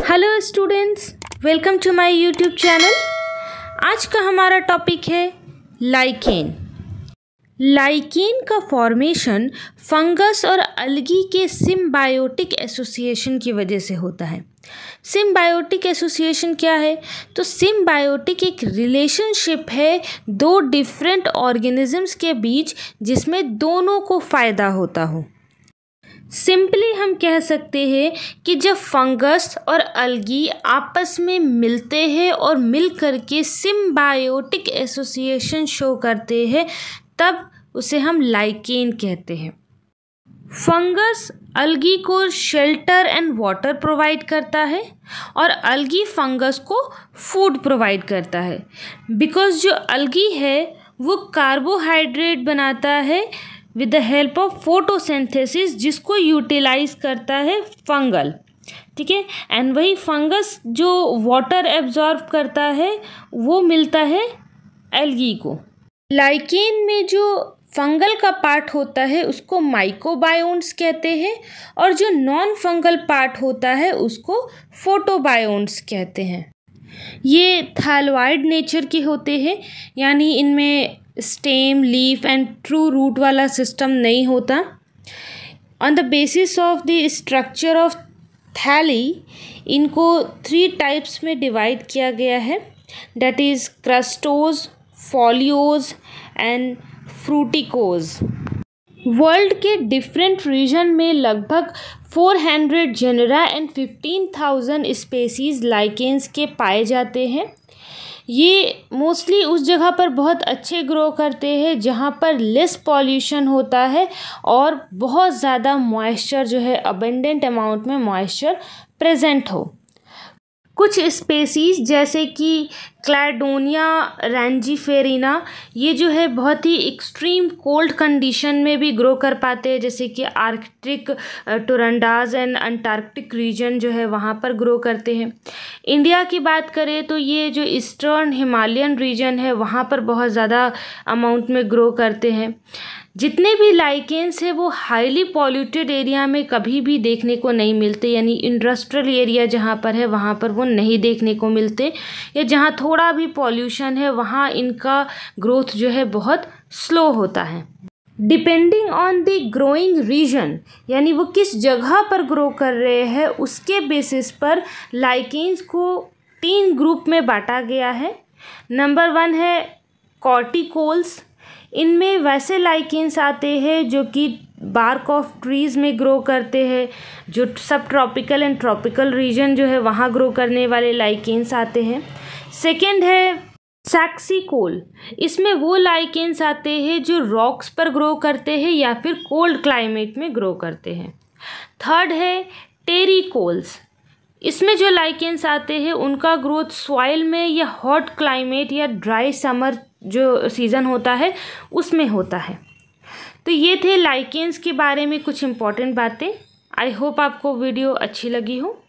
hello students welcome to my YouTube channel आज का हमारा टॉपिक है लाइकेन लाइकेन का फॉर्मेशन फंगस और अलगी के सिम्बायोटिक एसोसिएशन की वजह से होता है सिम्बायोटिक एसोसिएशन क्या है तो सिम्बायोटिक एक रिलेशनशिप है दो डिफरेंट ऑर्गेनिजम्स के बीच जिसमें दोनों को फ़ायदा होता हो सिंपली हम कह सकते हैं कि जब फंगस और अलगी आपस में मिलते हैं और मिल कर के सिम्बायोटिक एसोसिएशन शो करते हैं तब उसे हम लाइकेन कहते हैं फंगस अलगी को शेल्टर एंड वाटर प्रोवाइड करता है और अलगी फंगस को फूड प्रोवाइड करता है बिकॉज जो अलगी है वो कार्बोहाइड्रेट बनाता है with the help of photosynthesis जिसको यूटिलाइज करता है फंगल ठीक है एंड वही फंगस जो वाटर एब्जॉर्ब करता है वो मिलता है एल्गी को लाइकेन में जो फंगल का पार्ट होता है उसको माइकोबायोन्स कहते हैं और जो नॉन फंगल पार्ट होता है उसको फोटोबायोन्स कहते हैं ये थैलवाइड नेचर के होते हैं यानी इनमें stem leaf and true root वाला सिस्टम नहीं होता on the basis of the structure of thalli इनको थ्री टाइप्स में डिवाइड किया गया है that is crustose foliose and fruticose world के डिफरेंट रीजन में लगभग four hundred genera and fifteen thousand species lichens के पाए जाते हैं ये मोस्टली उस जगह पर बहुत अच्छे ग्रो करते हैं जहाँ पर लेस पॉल्यूशन होता है और बहुत ज़्यादा मॉइस्चर जो है अबेंडेंट अमाउंट में मॉइस्चर प्रेजेंट हो कुछ स्पेसीज जैसे कि क्लैडोनिया रैंजीफेरिना ये जो है बहुत ही एक्सट्रीम कोल्ड कंडीशन में भी ग्रो कर पाते हैं जैसे कि arctic tundras and antarctic region जो है वहाँ पर ग्रो करते हैं इंडिया की बात करें तो ये जो ईस्टर्न हिमालयन रीजन है वहाँ पर बहुत ज़्यादा अमाउंट में ग्रो करते हैं जितने भी लाइकेंस है वो हाईली पॉल्यूटेड एरिया में कभी भी देखने को नहीं मिलते यानी इंडस्ट्रियल एरिया जहाँ पर है वहाँ पर वो को नहीं देखने को मिलते या जहाँ थोड़ा भी पॉल्यूशन है वहाँ इनका ग्रोथ जो है बहुत स्लो होता है depending on the growing region यानी वो किस जगह पर ग्रो कर रहे हैं उसके बेसिस पर लाइकेंस को तीन ग्रुप में बांटा गया है नंबर वन है कॉर्टिकोल्स इनमें वैसे लाइकेंस आते हैं जो कि बार्क ऑफ ट्रीज़ में ग्रो करते हैं जो सब ट्रॉपिकल एंड ट्रॉपिकल रीजन जो है वहाँ ग्रो करने वाले लाइकेंस आते हैं सेकेंड है सैक्सी कोल इसमें वो लाइकेंस आते हैं जो रॉक्स पर ग्रो करते हैं या फिर कोल्ड क्लाइमेट में ग्रो करते हैं थर्ड है टेरी कोल्स इसमें जो लाइकेंस आते हैं उनका ग्रोथ सॉइल में या हॉट क्लाइमेट या ड्राई समर जो सीज़न होता है उसमें होता है तो ये थे लाइकेंस के बारे में कुछ इम्पॉर्टेंट बातें आई होप आपको वीडियो अच्छी लगी हो